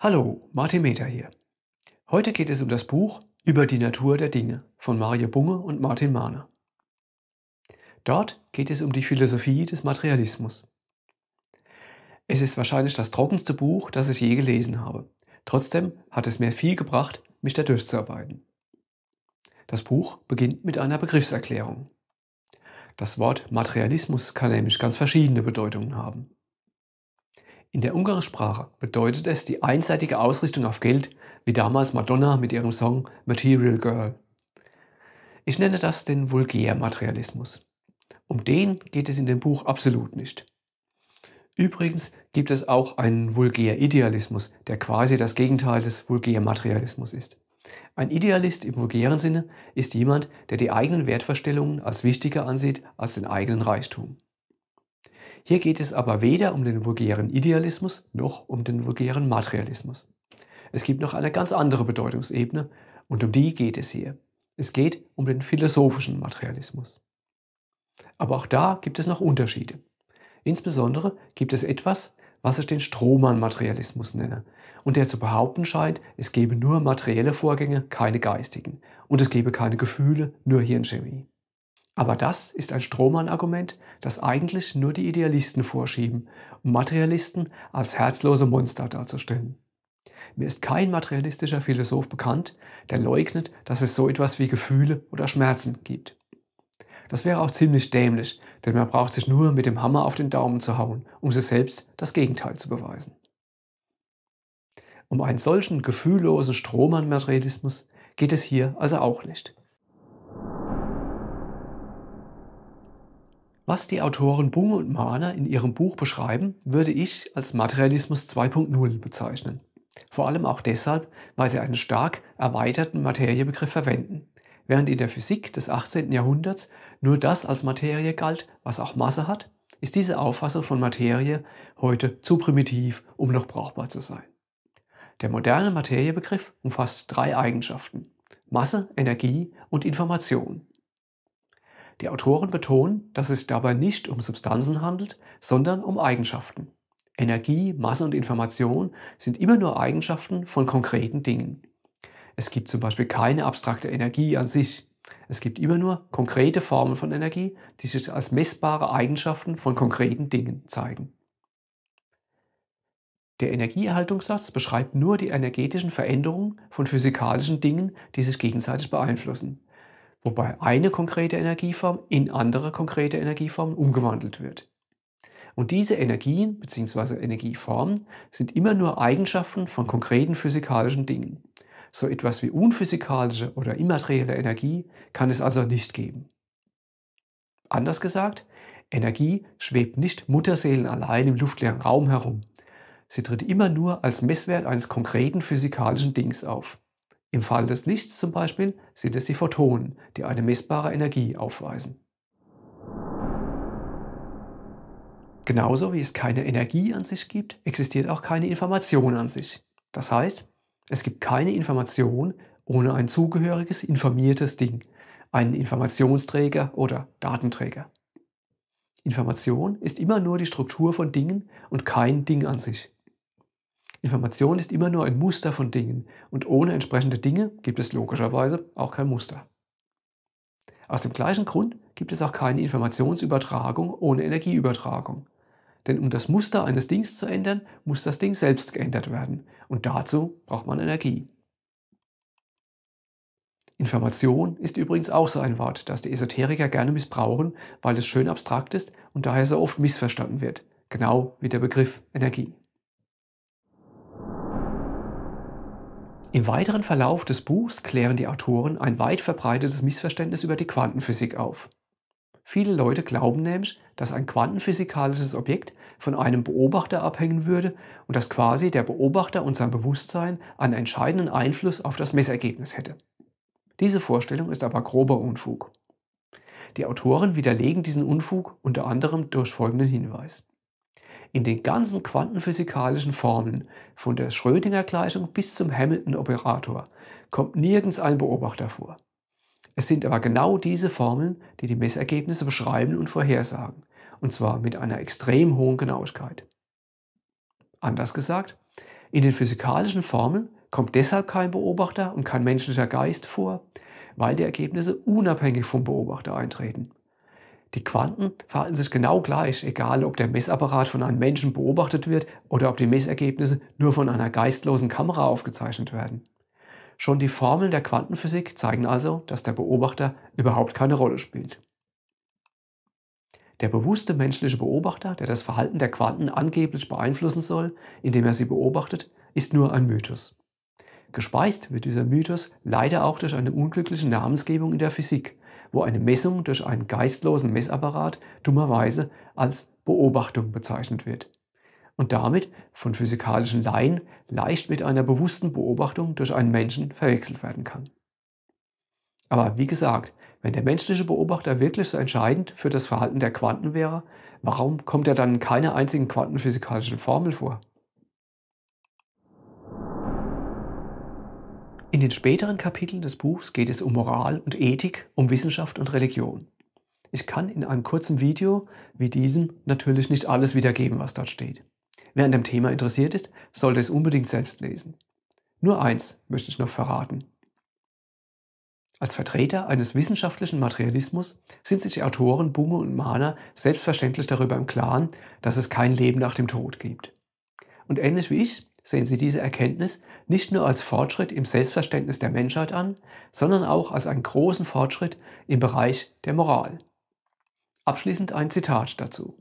Hallo, Martin Meter hier. Heute geht es um das Buch Über die Natur der Dinge von Mario Bunge und Martin Mahner. Dort geht es um die Philosophie des Materialismus. Es ist wahrscheinlich das trockenste Buch, das ich je gelesen habe. Trotzdem hat es mir viel gebracht, mich da durchzuarbeiten. Das Buch beginnt mit einer Begriffserklärung. Das Wort Materialismus kann nämlich ganz verschiedene Bedeutungen haben. In der Sprache bedeutet es die einseitige Ausrichtung auf Geld, wie damals Madonna mit ihrem Song Material Girl. Ich nenne das den Vulgärmaterialismus. Um den geht es in dem Buch absolut nicht. Übrigens gibt es auch einen Vulgäridealismus, der quasi das Gegenteil des Vulgärmaterialismus ist. Ein Idealist im vulgären Sinne ist jemand, der die eigenen Wertvorstellungen als wichtiger ansieht als den eigenen Reichtum. Hier geht es aber weder um den vulgären Idealismus noch um den vulgären Materialismus. Es gibt noch eine ganz andere Bedeutungsebene und um die geht es hier. Es geht um den philosophischen Materialismus. Aber auch da gibt es noch Unterschiede. Insbesondere gibt es etwas, was ich den Strohmann-Materialismus nenne und der zu behaupten scheint, es gebe nur materielle Vorgänge, keine geistigen und es gebe keine Gefühle, nur Hirnchemie. Aber das ist ein Strohmann-Argument, das eigentlich nur die Idealisten vorschieben, um Materialisten als herzlose Monster darzustellen. Mir ist kein materialistischer Philosoph bekannt, der leugnet, dass es so etwas wie Gefühle oder Schmerzen gibt. Das wäre auch ziemlich dämlich, denn man braucht sich nur mit dem Hammer auf den Daumen zu hauen, um sich selbst das Gegenteil zu beweisen. Um einen solchen gefühllosen Strohmann-Materialismus geht es hier also auch nicht. Was die Autoren Bunge und Mahner in ihrem Buch beschreiben, würde ich als Materialismus 2.0 bezeichnen. Vor allem auch deshalb, weil sie einen stark erweiterten Materiebegriff verwenden. Während in der Physik des 18. Jahrhunderts nur das als Materie galt, was auch Masse hat, ist diese Auffassung von Materie heute zu primitiv, um noch brauchbar zu sein. Der moderne Materiebegriff umfasst drei Eigenschaften. Masse, Energie und Information. Die Autoren betonen, dass es sich dabei nicht um Substanzen handelt, sondern um Eigenschaften. Energie, Masse und Information sind immer nur Eigenschaften von konkreten Dingen. Es gibt zum Beispiel keine abstrakte Energie an sich. Es gibt immer nur konkrete Formen von Energie, die sich als messbare Eigenschaften von konkreten Dingen zeigen. Der Energieerhaltungssatz beschreibt nur die energetischen Veränderungen von physikalischen Dingen, die sich gegenseitig beeinflussen wobei eine konkrete Energieform in andere konkrete Energieformen umgewandelt wird. Und diese Energien bzw. Energieformen sind immer nur Eigenschaften von konkreten physikalischen Dingen. So etwas wie unphysikalische oder immaterielle Energie kann es also nicht geben. Anders gesagt, Energie schwebt nicht Mutterseelen allein im luftleeren Raum herum. Sie tritt immer nur als Messwert eines konkreten physikalischen Dings auf. Im Fall des Lichts zum Beispiel sind es die Photonen, die eine messbare Energie aufweisen. Genauso wie es keine Energie an sich gibt, existiert auch keine Information an sich. Das heißt, es gibt keine Information ohne ein zugehöriges informiertes Ding, einen Informationsträger oder Datenträger. Information ist immer nur die Struktur von Dingen und kein Ding an sich. Information ist immer nur ein Muster von Dingen und ohne entsprechende Dinge gibt es logischerweise auch kein Muster. Aus dem gleichen Grund gibt es auch keine Informationsübertragung ohne Energieübertragung. Denn um das Muster eines Dings zu ändern, muss das Ding selbst geändert werden und dazu braucht man Energie. Information ist übrigens auch so ein Wort, das die Esoteriker gerne missbrauchen, weil es schön abstrakt ist und daher so oft missverstanden wird, genau wie der Begriff Energie. Im weiteren Verlauf des Buchs klären die Autoren ein weit verbreitetes Missverständnis über die Quantenphysik auf. Viele Leute glauben nämlich, dass ein quantenphysikalisches Objekt von einem Beobachter abhängen würde und dass quasi der Beobachter und sein Bewusstsein einen entscheidenden Einfluss auf das Messergebnis hätte. Diese Vorstellung ist aber grober Unfug. Die Autoren widerlegen diesen Unfug unter anderem durch folgenden Hinweis in den ganzen quantenphysikalischen Formeln, von der Schrödinger-Gleichung bis zum Hamilton-Operator, kommt nirgends ein Beobachter vor. Es sind aber genau diese Formeln, die die Messergebnisse beschreiben und vorhersagen, und zwar mit einer extrem hohen Genauigkeit. Anders gesagt, in den physikalischen Formeln kommt deshalb kein Beobachter und kein menschlicher Geist vor, weil die Ergebnisse unabhängig vom Beobachter eintreten. Die Quanten verhalten sich genau gleich, egal ob der Messapparat von einem Menschen beobachtet wird oder ob die Messergebnisse nur von einer geistlosen Kamera aufgezeichnet werden. Schon die Formeln der Quantenphysik zeigen also, dass der Beobachter überhaupt keine Rolle spielt. Der bewusste menschliche Beobachter, der das Verhalten der Quanten angeblich beeinflussen soll, indem er sie beobachtet, ist nur ein Mythos. Gespeist wird dieser Mythos leider auch durch eine unglückliche Namensgebung in der Physik, wo eine Messung durch einen geistlosen Messapparat dummerweise als Beobachtung bezeichnet wird und damit von physikalischen Laien leicht mit einer bewussten Beobachtung durch einen Menschen verwechselt werden kann. Aber wie gesagt, wenn der menschliche Beobachter wirklich so entscheidend für das Verhalten der Quanten wäre, warum kommt er dann in keiner einzigen quantenphysikalischen Formel vor? In den späteren Kapiteln des Buchs geht es um Moral und Ethik, um Wissenschaft und Religion. Ich kann in einem kurzen Video wie diesem natürlich nicht alles wiedergeben, was dort steht. Wer an dem Thema interessiert ist, sollte es unbedingt selbst lesen. Nur eins möchte ich noch verraten. Als Vertreter eines wissenschaftlichen Materialismus sind sich die Autoren Bunge und Mahner selbstverständlich darüber im Klaren, dass es kein Leben nach dem Tod gibt. Und ähnlich wie ich sehen Sie diese Erkenntnis nicht nur als Fortschritt im Selbstverständnis der Menschheit an, sondern auch als einen großen Fortschritt im Bereich der Moral. Abschließend ein Zitat dazu.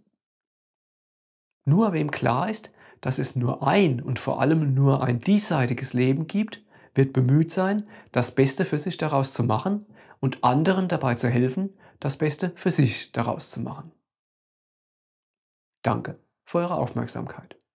Nur wem klar ist, dass es nur ein und vor allem nur ein diesseitiges Leben gibt, wird bemüht sein, das Beste für sich daraus zu machen und anderen dabei zu helfen, das Beste für sich daraus zu machen. Danke für eure Aufmerksamkeit.